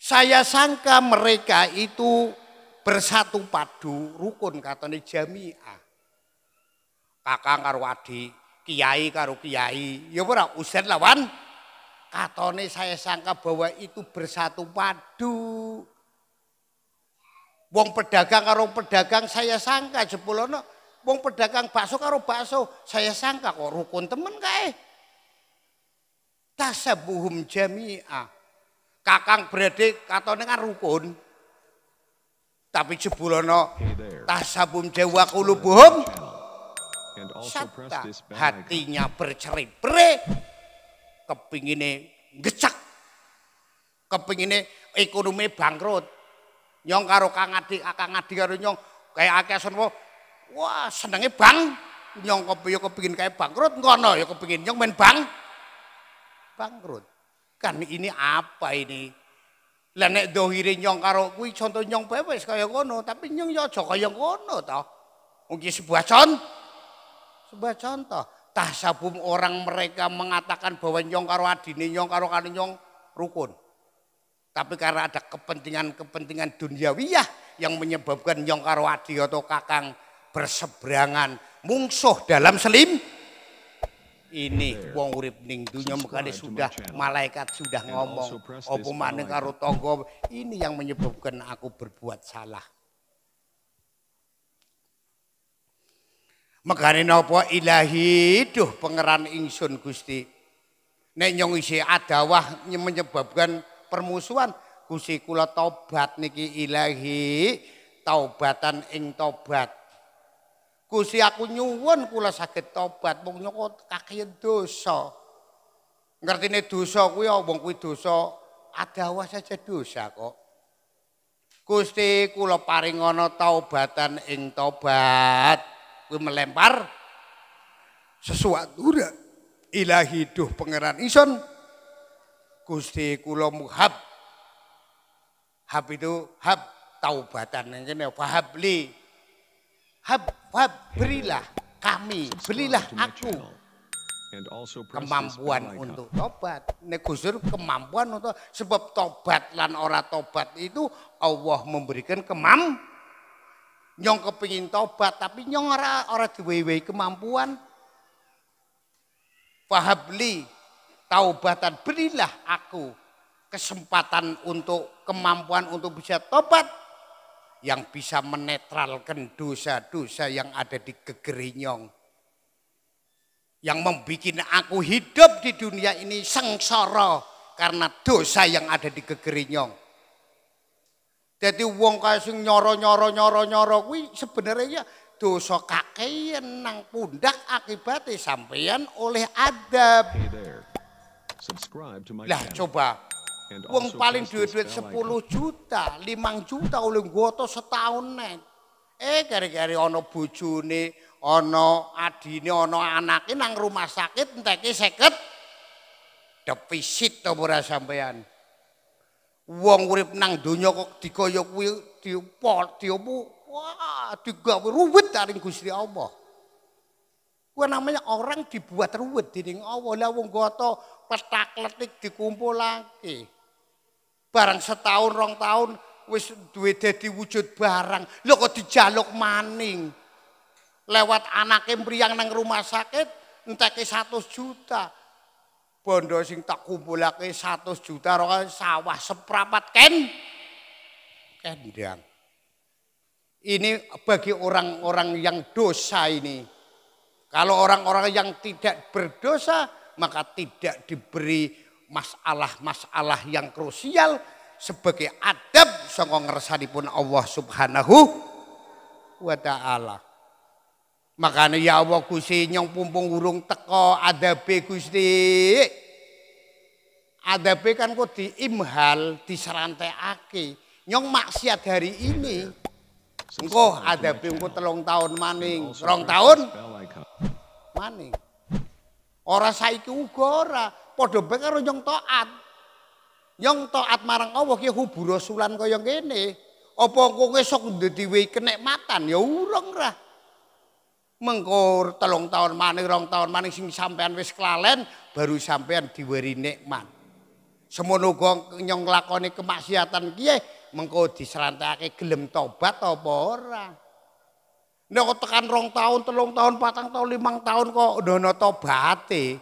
Saya sangka mereka itu bersatu padu rukun katanya jamiah. Kakang karo adik, kiai karo kiai, ya ora usen lawan Katanya saya sangka bahwa itu bersatu padu. Wong pedagang karo pedagang saya sangka jepulono, wong pedagang bakso karo bakso saya sangka kok rukun temen kae tasabuhum jami'a. Kakang Brede katone kan rukun. Tapi jebulana tasabum jawa kulubuhum satta hatinya berceribre kepingine gecak kepingine ekonomi bangkrut nyong karo kang adi kang adi karo nyong Kayak akeh seneng wah senenge bang nyong kepiye kepingin kayak bangkrut ngono ya kepingin nyong men bang bangkrut. Kan ini apa ini? Lah nek dohire nyong karo kuwi contoh nyong bae kaya ngono, tapi nyong yo ya aja kaya ngono to. Mungkin sebuah contoh. Sebuah contoh. sabum orang mereka mengatakan bahwa nyong karo adine nyong karo kan nyong rukun. Tapi karena ada kepentingan-kepentingan duniawiyah yang menyebabkan nyong karo adi atau kakang berseberangan, mungsuh dalam selim ini wong urip ning dunya mekane sudah malaikat sudah ngomong apa maning karo tangga ini yang menyebabkan aku berbuat salah Mekane napa ilahi duh pangeran ingsun Gusti nek nyong isi adawah menyebabkan permusuhan Gusti kula tobat niki ilahi taubatan ing tobat Gusti aku nyuwun kula sakit tobat mung nyoko kakih dosa. Ngertine dosa kuwi wong oh, kuwi dosa wae saja dosa kok. Gusti kula paringono taubatan ing tobat. Kuwi melempar sesuatu ora ilahi duh pangeran ison. Gusti kula muhab. Hab itu hab taubatan yang kene fahabli hab, berilah kami, berilah aku kemampuan untuk tobat. Negusur kemampuan untuk sebab tobat lan ora tobat itu Allah memberikan kemam. Nyong kepingin tobat tapi nyong ora ora diwewei kemampuan. Fahabli taubatan berilah aku kesempatan untuk kemampuan untuk bisa tobat yang bisa menetralkan dosa-dosa yang ada di kegerinyong. Yang membuat aku hidup di dunia ini sengsara karena dosa yang ada di kegerinyong. Jadi wong kasing nyoro-nyoro-nyoro-nyoro kuwi sebenarnya ya dosa kakean nang pundak akibatnya sampeyan oleh adab. Hey there. Subscribe to my lah coba Wong paling duit-duit 10 juta, 5 juta oleh goto setahun nek. Eh gara-gara ono adi ana ono anak anake nang rumah sakit enteke seket defisit tau ora sampean. Wong urip nang donya kok dikaya kuwi diopot, diopo, wah digawe ruwet dari Gusti Allah. Kuwi namanya orang dibuat ruwet dinding Allah. Lah wong goto petak-letik lagi Barang setahun rong tahun wis duwe dadi wujud barang. Lho kok dijaluk maning. Lewat anake mriyang nang rumah sakit enteke 100 juta. Bondo sing tak kumpulake 100 juta rong sawah seprapat ken kendang. Ini bagi orang-orang yang dosa ini. Kalau orang-orang yang tidak berdosa maka tidak diberi masalah-masalah yang krusial sebagai adab saka ngersanipun Allah Subhanahu wa taala. Makanya ya Allah Gusti nyong pumpung urung teko adabe Gusti. Adabe kan kok diimhal, diserantekake. Nyong maksiat hari ini engko adabe engko telung tahun maning, rong tahun maning. orang saiki uga Padha bae karo nyong taat. Nyong taat marang Allah ki yang rasulan kaya ngene. Apa kowe sok dadi kenikmatan ya urung ra. Mengko telung tahun maning rong tahun maning sing sampean wis kelalen baru sampean diweri nikmat. Semono uga nyong lakoni kemaksiatan kiye mengko diselantekake gelem tobat apa ora. Nek tekan rong tahun, telung tahun, patang tahun, limang tahun kok ndono tobate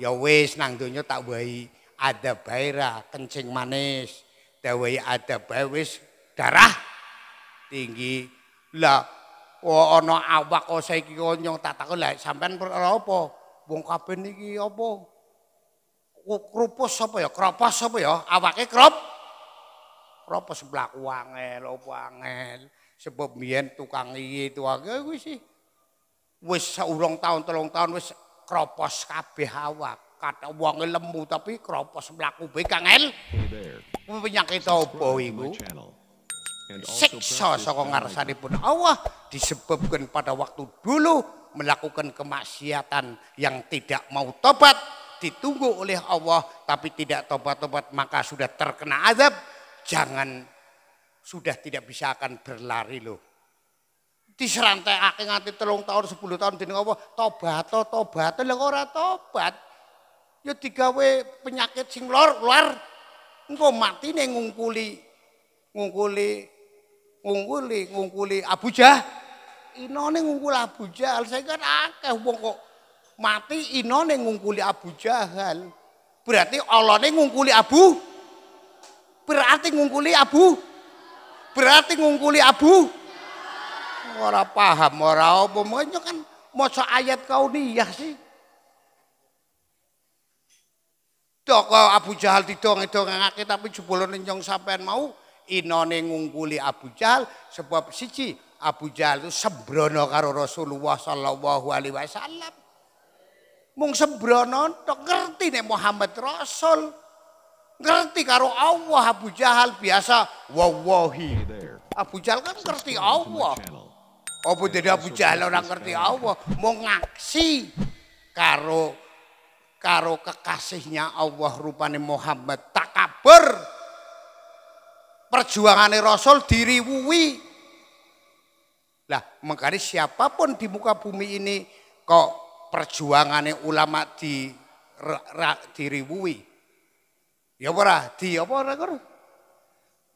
ya wis nang donya tak wahi ada baira kencing manis dawai ada bae darah tinggi lah oh ono awak kok saiki konyong tak takon lah sampean apa wong kabeh niki apa krupus apa ya kropos apa ya awake krop kropos mlaku angel apa angel sebab biyen tukang iki tuwake kuwi sih wis saurung taun telung taun wis kropos kabeh awak. Kata wong lemu tapi kropos mlaku bae Kang El. Penyakit apa iku? Siksa saka ngarsanipun Allah disebabkan pada waktu dulu melakukan kemaksiatan yang tidak mau tobat ditunggu oleh Allah tapi tidak tobat-tobat maka sudah terkena azab jangan sudah tidak bisa akan berlari loh diserantekake nganti telung tahun sepuluh tahun di apa tobat, tobat lek ora tobat ya digawe penyakit sing lor luar engko mati ngungkuli ngungkuli ngungkuli ngungkuli Abu Jah nengungkuli ngungkul Abu Jahal saya kan akeh wong kok mati ino ngungkuli Abu Jahal berarti Allah ngungkuli Abu berarti ngungkuli Abu berarti ngungkuli Abu ora paham ora apa makanya kan maca ayat kauniyah sih Dok Abu Jahal didongeng-dongengake tapi jebolone njong sampean mau inone ngungkuli Abu Jahal sebab siji Abu Jahal itu sembrono karo Rasulullah sallallahu alaihi wasallam. Mung sembrono tok ngerti nek Muhammad Rasul. Ngerti karo Allah Abu Jahal biasa wawahi. Abu Jahal kan ngerti Allah. Apa dadi Abu Jahal orang ngerti Allah, mau ngaksi karo karo kekasihnya Allah rupane Muhammad takabur. Perjuangane Rasul diriwui Lah, mengkari siapapun di muka bumi ini kok perjuangane ulama di ra, diriwuwi. Ya ora di apa ora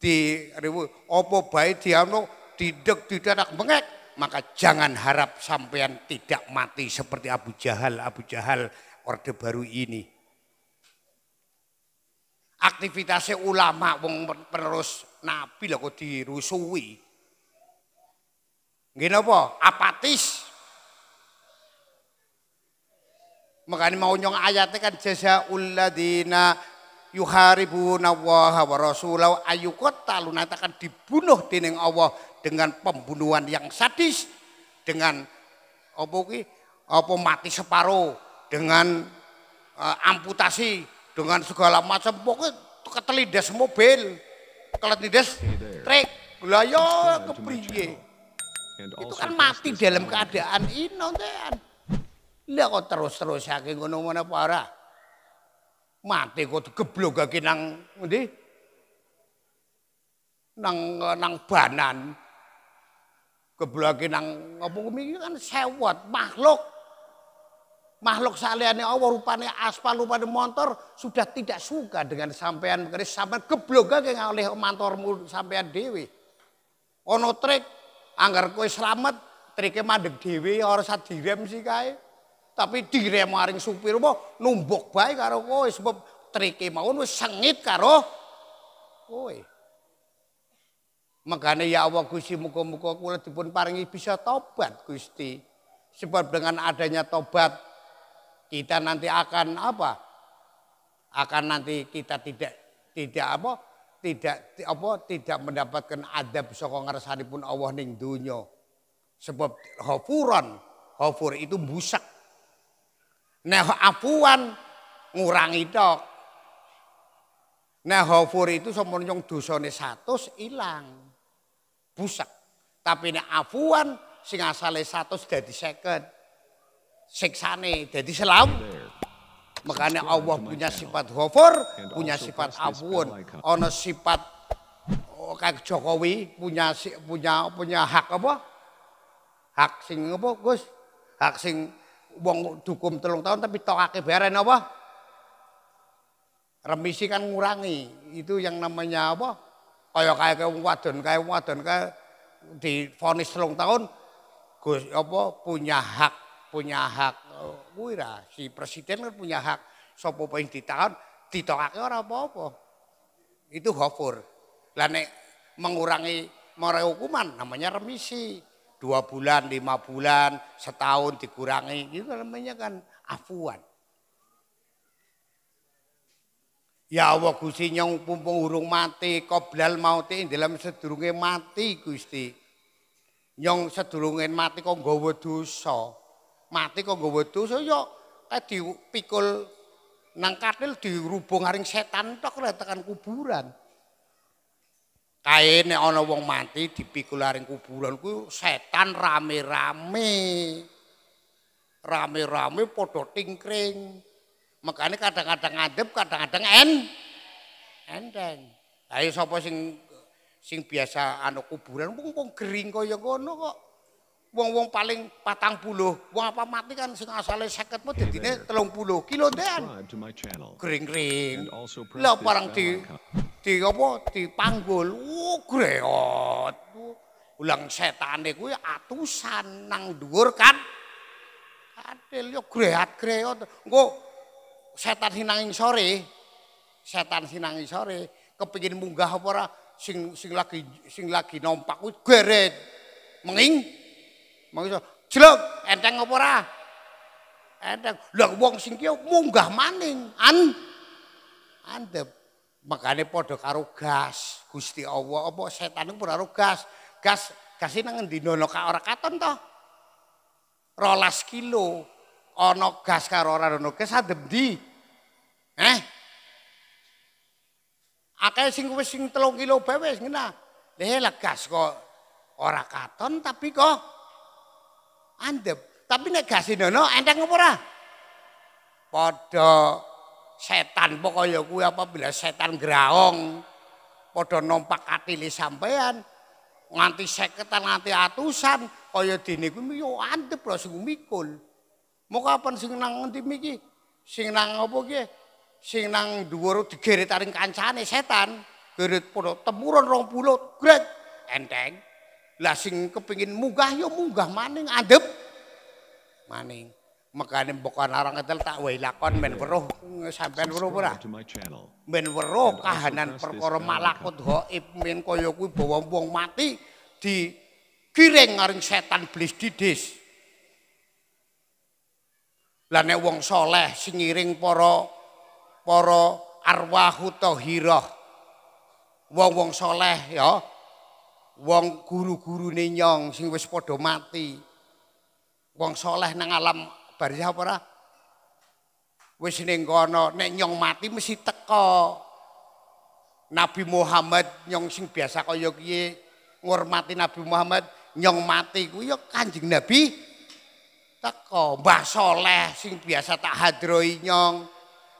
Di riwu apa bae tidak anu, didek nak bengek maka jangan harap sampean tidak mati seperti Abu Jahal, Abu Jahal Orde Baru ini. Aktivitasnya ulama wong penerus Nabi lah kok dirusui. Gini apa? Apatis. Makanya mau nyong ayatnya kan jasa ulladina yuharibu Allah wa rasulau ayukot nanti akan dibunuh dinding Allah dengan pembunuhan yang sadis, dengan apa ki, apa mati separuh, dengan uh, amputasi, dengan segala macam pokoknya ketelindas mobil, ketelindas trek, lah ke ya, kepriye. Itu kan mati dalam keadaan ini Lah kok terus-terus saking ngono ngono parah. Mati kok lagi nang ngendi? Nang nang banan geblake nang apa kuwi kan sewot makhluk. Makhluk saliyane Allah rupane aspal rupane motor sudah tidak suka dengan sampean keris sampean geblogake oleh mantormu sampean dhewe. ono trik anggar kowe selamat trike mandeg dhewe ora sadirem sih kae. Tapi direm maring supir mau numbuk baik karo kowe sebab trike mau wis sengit karo kowe. Makanya ya Allah Gusti muka-muka kula dipun paringi bisa tobat Gusti. Sebab dengan adanya tobat kita nanti akan apa? Akan nanti kita tidak tidak apa? Tidak apa? Tidak mendapatkan adab saka ngersanipun Allah ning donya. Sebab hafuran, hafur itu busak. Nah afuan ngurangi tok. Nah hafur itu semuanya dosane 100 ilang busak. Tapi ini afuan sing asale 100 jadi second. Siksane jadi selam. Makanya Allah punya sifat hofor punya sifat afuan. ono sifat oh, kayak Jokowi punya punya punya hak apa? Hak sing apa, Gus? Hak sing wong dukum telung tahun tapi tokake beren apa? Remisi kan ngurangi. Itu yang namanya apa? kaya kayak wong wadon kaya wong wadon kae vonis selong tahun Gus apa punya hak punya hak oh, kuwi ra si presiden kan punya hak sapa pengen ditahan ditokake ora apa-apa itu hafur, lah nek mengurangi mereka hukuman namanya remisi dua bulan lima bulan setahun dikurangi itu namanya kan afuan Ya Allah Gusti nyong pumpung urung mati qoblal maute dalam sedurunge mati Gusti. Nyong sedurunge mati kok nggawa dosa. Mati kok nggawa dosa ya eh, dipikul nang katil dirubung haring setan tok tekan kuburan. Kae nek ana wong mati dipikul haring kuburan ku setan rame-rame. Rame-rame padha tingkring. Makanya kadang-kadang ngadep, kadang-kadang en enteng. Ayo sopo sing sing biasa anu kuburan wong wong kok ya, gono kok. Wong-wong paling patang puluh, wong apa mati kan sing asale seket mu iya, iya. telung puluh kilo dan. Kering-kering. Lah parang di di apa panggul, Wow, uh, greot. Ulang setan deh gue atusan nang dhuwur kan. Kadel yo great-greot. Engko setan sinanging sore, setan sinanging sore kepingin munggah apa ora sing sing lagi sing lagi nompak kuwi geret. Menging. Mengso jelek enteng apa ora? Enteng. Lah wong sing ki munggah maning an andep. Makane padha karo gas. Gusti Allah apa setan iku karo gas. Gas kasih nang ngendi nono ora katon to. 12 kilo ana gas karo ora ana gas adem di, Eh? Akeh sing wis sing 3 kilo bae wis ngena. Lha lah eh, kok ora katon tapi kok andep. Tapi nek gas e ndono enteng apa ora? Padha setan pokoknya kuwi apabila setan graong padha nompak katile sampean nganti seketan nganti atusan kaya dene kuwi yo andep lho sing mikul. Mau kapan sing nang ngendi iki? Sing nang apa ki? Sing nang dhuwur digeret aring kancane setan. Geret podo temurun rong pulut, gret enteng. Lah sing kepingin munggah ya munggah maning adep. Maning. Mekane mbokan arang ketel tak wae lakon men weruh sampean weruh ora? Men weruh kahanan perkara malakut gaib men kaya kuwi bawa wong mati kiring aring setan blis didis. Lah nek wong saleh sing ngiring para para arwahu tahirah. Wong-wong saleh ya. Wong guru-gurune nyong sing wis padha mati. Wong saleh nang alam barzah apa ora? Wis ning kono nek nyong mati mesti teko. Nabi Muhammad nyong sing biasa kaya kiye ngurmati Nabi Muhammad nyong mati kuwi ya Kanjeng Nabi teko Mbah Soleh sing biasa tak hadroi nyong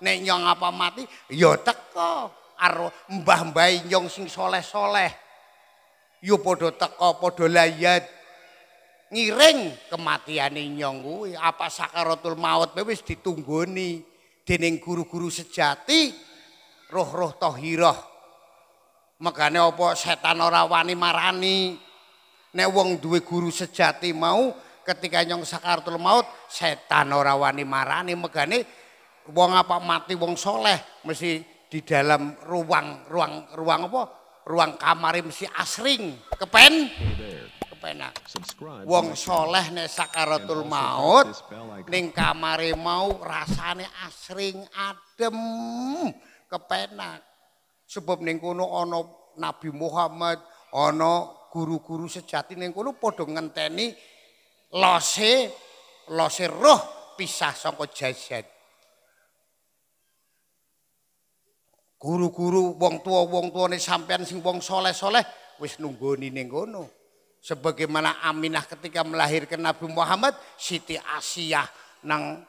nek nyong apa mati yo ya teko karo Mbah Mbah nyong sing soleh-soleh yo ya padha teko padha layat ngiring kematiane nyong apa sakaratul maut wis ditunggoni dening guru-guru sejati roh-roh tohiroh makanya apa setan ora marani nek wong duwe guru sejati mau ketika nyong sakaratul maut setan ora wani marani megane wong apa mati wong soleh mesti di dalam ruang ruang ruang apa ruang kamar mesti asring kepen kepena. wong soleh nek sakaratul maut ning kamare mau rasane asring adem kepena. sebab ning kono ana Nabi Muhammad ana guru-guru sejati ning kono padha ngenteni lose lose roh pisah songko jasad. Guru-guru wong tua wong nih sampean sing wong soleh-soleh wis nunggoni ning kono. Sebagaimana Aminah ketika melahirkan Nabi Muhammad, Siti Asiyah nang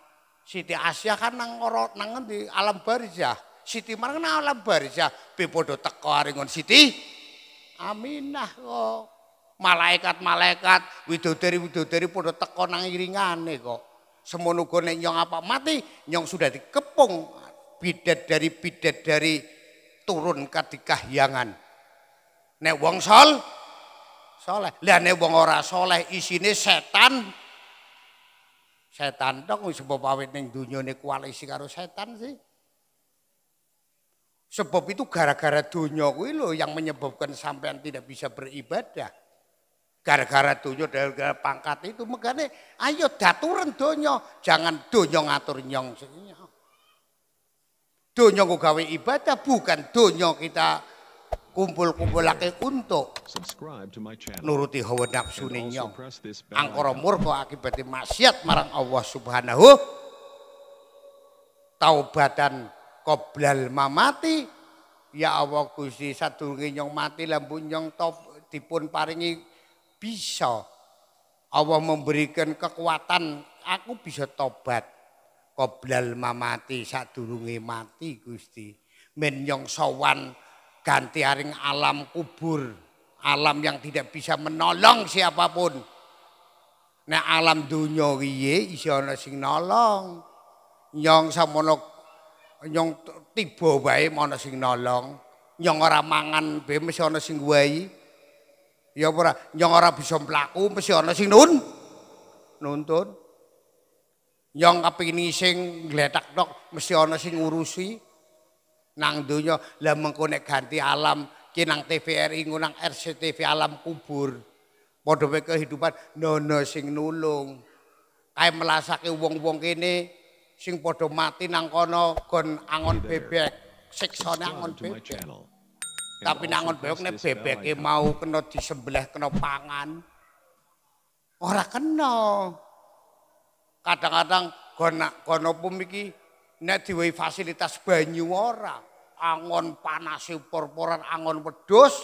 Siti Asiyah kan nang orot nang di alam barzah. Siti mana alam barzah, be padha teko aringon Siti Aminah kok. Malaikat-malaikat widodari-widodari pada teko nang iringane kok. Semono uga nek nyong apa mati, nyong sudah dikepung dari bidet dari turun ke dikahyangan. Nek wong sol soleh. Lah nek wong ora soleh isine setan. Setan tok wis sebab awet ning dunyane koalisi karo setan sih. Sebab itu gara-gara dunia kuwi loh yang menyebabkan sampean tidak bisa beribadah gara-gara donya dan gara pangkat itu megane ayo daturen donya jangan donya ngatur nyong senya donya gawe ibadah bukan donya kita kumpul-kumpulake untuk nuruti hawa nafsu nyong angkoro murko akibati maksiat marang Allah Subhanahu taubatan koblal mamati ya Allah Gusti sadurunge nyong mati lambun nyong top dipun paringi bisa. Allah memberikan kekuatan, aku bisa tobat. mati mamati sadurunge mati Gusti. menyong sowan ganti aring alam kubur, alam yang tidak bisa menolong siapapun. Nah alam dunia kiye isi sing nolong. Nyong samono nyong tiba wae ana sing nolong. Nyong orang mangan be mesti sing wae. Ya ora nyong ora bisa mlaku mesti ana sing nun nuntun. Nyong kepini sing gletak tok mesti ana sing ngurusi nang donya. Lah mengko nek ganti alam ki nang TVRI nang RCTV alam kubur. Padha wae kehidupan nono sing nulung. Kae melasake wong-wong kene sing padha mati nang kono gon angon bebek. Siksane angon bebek. Tapi nak ngon beok nek bebeke mau kena disembelih kena pangan. Ora kena. Kadang-kadang gona gono pum nih nek fasilitas banyu ora. Angon panas porporan angon wedhus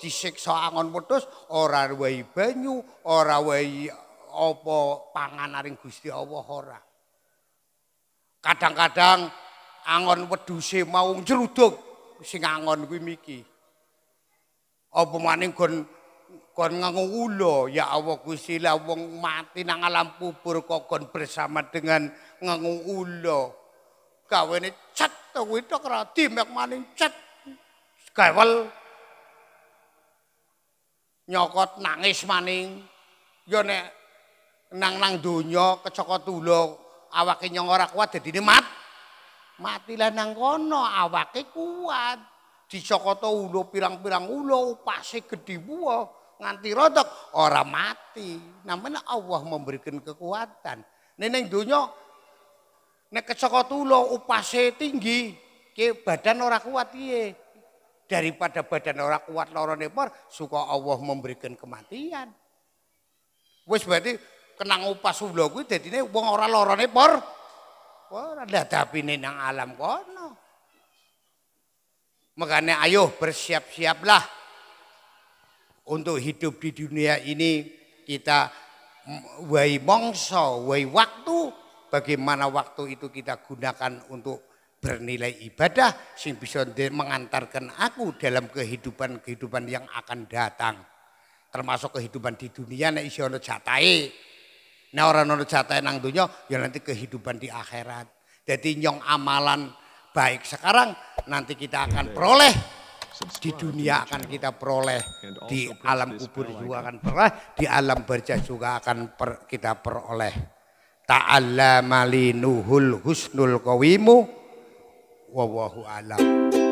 disiksa angon wedhus ora wehi banyu, ora wehi apa panganaring Gusti Allah ora. Kadang-kadang angon wedhuse mau jeruduk sing angon kuwi miki. Apa maning gon kon ngangulo ya Allah Gusti lah wong mati nang alam kubur kok gon bersama dengan ngangulo. Gawene cet to kuwi tok ra dimek maning cet. Gawel nyokot nangis maning ya nek nang nang donya kecokot tulung awake nyong ora kuat dadi mati matilah nang kono awake kuat di cokoto ulo pirang-pirang ulo pasti gede buah nganti rodok orang mati namanya Allah memberikan kekuatan neneng dunyo nek kecokot ulo upase tinggi ke badan orang kuat iye. daripada badan orang kuat loro nepor suka Allah memberikan kematian wes berarti kenang upas ulo jadi ini uang orang loro nepor ora dadapine nang alam kono. Makanya ayo bersiap-siaplah untuk hidup di dunia ini kita wai mongso, wai waktu, bagaimana waktu itu kita gunakan untuk bernilai ibadah sing bisa mengantarkan aku dalam kehidupan-kehidupan yang akan datang termasuk kehidupan di dunia nek isih ono jatahe Nah orang-orang jatah nang dunia ya nanti kehidupan di akhirat. Jadi nyong amalan baik sekarang nanti kita akan peroleh di dunia akan kita peroleh di alam kubur juga akan peroleh di alam berja juga akan per, kita peroleh ta'allama malinuhul husnul kawimu wawahu alam